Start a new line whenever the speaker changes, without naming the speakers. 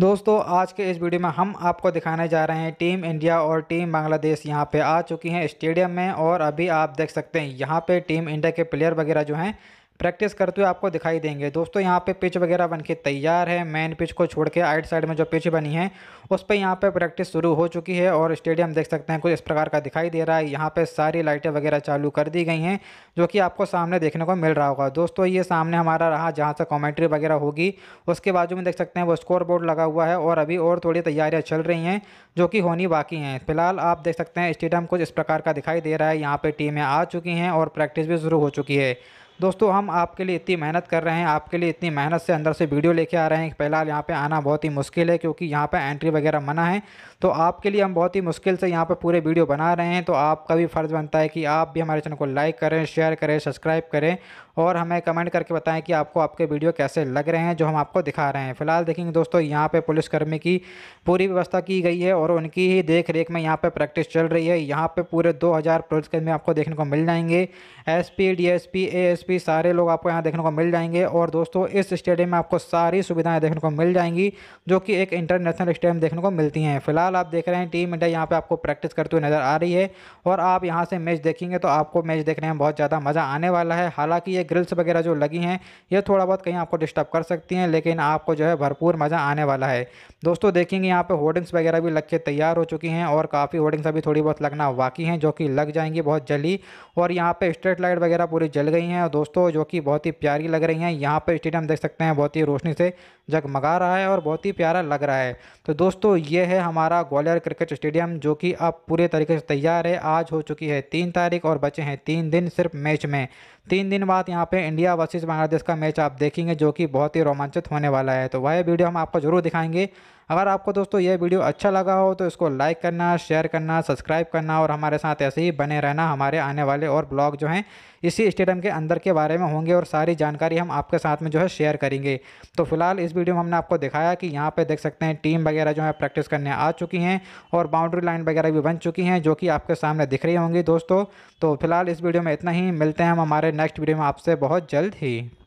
दोस्तों आज के इस वीडियो में हम आपको दिखाने जा रहे हैं टीम इंडिया और टीम बांग्लादेश यहाँ पे आ चुकी हैं स्टेडियम में और अभी आप देख सकते हैं यहाँ पे टीम इंडिया के प्लेयर वगैरह जो हैं प्रैक्टिस करते हुए आपको दिखाई देंगे दोस्तों यहाँ पे पिच वगैरह बन के तैयार है मेन पिच को छोड़ के आइट साइड में जो पिच बनी है उस पर यहाँ पे प्रैक्टिस शुरू हो चुकी है और स्टेडियम देख सकते हैं कुछ इस प्रकार का दिखाई दे रहा है यहाँ पे सारी लाइटें वगैरह चालू कर दी गई हैं जो कि आपको सामने देखने को मिल रहा होगा दोस्तों ये सामने हमारा रहा जहाँ से कॉमेंट्री वगैरह होगी उसके बाजू में देख सकते हैं वो स्कोर बोर्ड लगा हुआ है और अभी और थोड़ी तैयारियाँ चल रही हैं जो कि होनी बाकी हैं फिलहाल आप देख सकते हैं स्टेडियम कुछ इस प्रकार का दिखाई दे रहा है यहाँ पर टीमें आ चुकी हैं और प्रैक्टिस भी शुरू हो चुकी है दोस्तों हम आपके लिए इतनी मेहनत कर रहे हैं आपके लिए इतनी मेहनत से अंदर से वीडियो लेके आ रहे हैं फिलहाल यहाँ पे आना बहुत ही मुश्किल है क्योंकि यहाँ पे एंट्री वगैरह मना है तो आपके लिए हम बहुत ही मुश्किल से यहाँ पे पूरे वीडियो बना रहे हैं तो आपका भी फ़र्ज़ बनता है कि आप भी हमारे चैनल को लाइक करें शेयर करें सब्सक्राइब करें और हमें कमेंट करके बताएं कि आपको आपके वीडियो कैसे लग रहे हैं जो हम आपको दिखा रहे हैं फिलहाल देखेंगे दोस्तों यहाँ पर पुलिसकर्मी की पूरी व्यवस्था की गई है और उनकी ही देख रेख में यहाँ पर प्रैक्टिस चल रही है यहाँ पर पूरे दो हज़ार पुलिसकर्मी आपको देखने को मिल जाएंगे S P D S P S भी सारे लोग आपको यहाँ देखने को मिल जाएंगे और दोस्तों इस स्टेडियम में आपको सारी सुविधाएं देखने को मिल जाएंगी जो कि एक इंटरनेशनल स्टेडियम देखने को मिलती हैं फिलहाल आप देख रहे हैं टीम इंडिया यहाँ पर आपको प्रैक्टिस करते हुए नज़र आ रही है और आप यहाँ से मैच देखेंगे तो आपको मैच देखने में बहुत ज़्यादा मज़ा आने वाला है हालाँकि ये ग्रिल्स वगैरह जो लगी हैं ये थोड़ा बहुत कहीं आपको डिस्टर्ब कर सकती हैं लेकिन आपको जो है भरपूर मज़ा आने वाला है दोस्तों देखेंगे यहाँ पर होर्डिंग्स वगैरह भी लग के तैयार हो चुकी हैं और काफ़ी होर्डिंग्स अभी थोड़ी बहुत लगना बाकी हैं जो कि लग जाएंगी बहुत जल्दी और यहाँ पर स्ट्रीट लाइट वगैरह पूरी जल गई हैं और दोस्तों जो कि बहुत ही प्यारी लग रही हैं यहाँ पर स्टेडियम देख सकते हैं बहुत ही रोशनी से जगमगा रहा है और बहुत ही प्यारा लग रहा है तो दोस्तों ये है हमारा ग्वालियर क्रिकेट स्टेडियम जो कि अब पूरे तरीके से तैयार है आज हो चुकी है तीन तारीख और बचे हैं तीन दिन सिर्फ मैच में तीन दिन बाद यहाँ पे इंडिया वर्सेज बांग्लादेश का मैच आप देखेंगे जो कि बहुत ही रोमांचित होने वाला है तो वह वीडियो हम आपको जरूर दिखाएंगे अगर आपको दोस्तों ये वीडियो अच्छा लगा हो तो इसको लाइक करना शेयर करना सब्सक्राइब करना और हमारे साथ ऐसे ही बने रहना हमारे आने वाले और ब्लॉग जो हैं इसी स्टेडियम के अंदर के बारे में होंगे और सारी जानकारी हम आपके साथ में जो है शेयर करेंगे तो फिलहाल इस वीडियो में हमने आपको दिखाया कि यहाँ पर देख सकते हैं टीम वगैरह जो है प्रैक्टिस करने आ चुकी हैं और बाउंड्री लाइन वगैरह भी बन चुकी हैं जो कि आपके सामने दिख रही होंगी दोस्तों तो फिलहाल इस वीडियो में इतना ही मिलते हैं हम हमारे नेक्स्ट वीडियो में आपसे बहुत जल्द ही